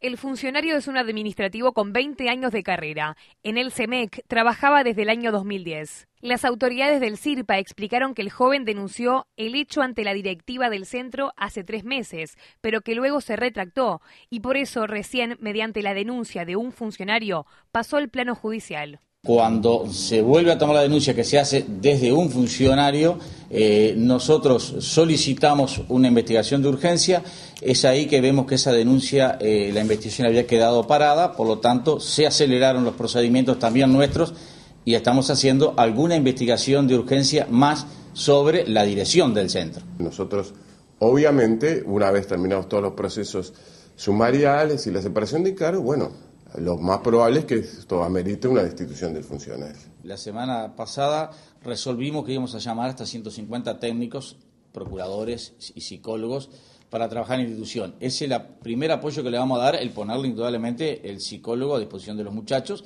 El funcionario es un administrativo con 20 años de carrera. En el CEMEC e e trabajaba desde el año 2010. Las autoridades del CIRPA explicaron que el joven denunció el hecho ante la directiva del centro hace tres meses, pero que luego se retractó y por eso recién, mediante la denuncia de un funcionario, pasó al plano judicial. Cuando se vuelve a tomar la denuncia que se hace desde un funcionario, eh, nosotros solicitamos una investigación de urgencia, es ahí que vemos que esa denuncia, eh, la investigación había quedado parada, por lo tanto se aceleraron los procedimientos también nuestros y estamos haciendo alguna investigación de urgencia más sobre la dirección del centro. Nosotros, obviamente, una vez terminados todos los procesos sumariales y la separación de cargos, bueno, lo más probable es que esto amerite una destitución del funcionario. La semana pasada resolvimos que íbamos a llamar hasta 150 técnicos, procuradores y psicólogos para trabajar en la institución. Ese es el primer apoyo que le vamos a dar, el ponerle indudablemente el psicólogo a disposición de los muchachos.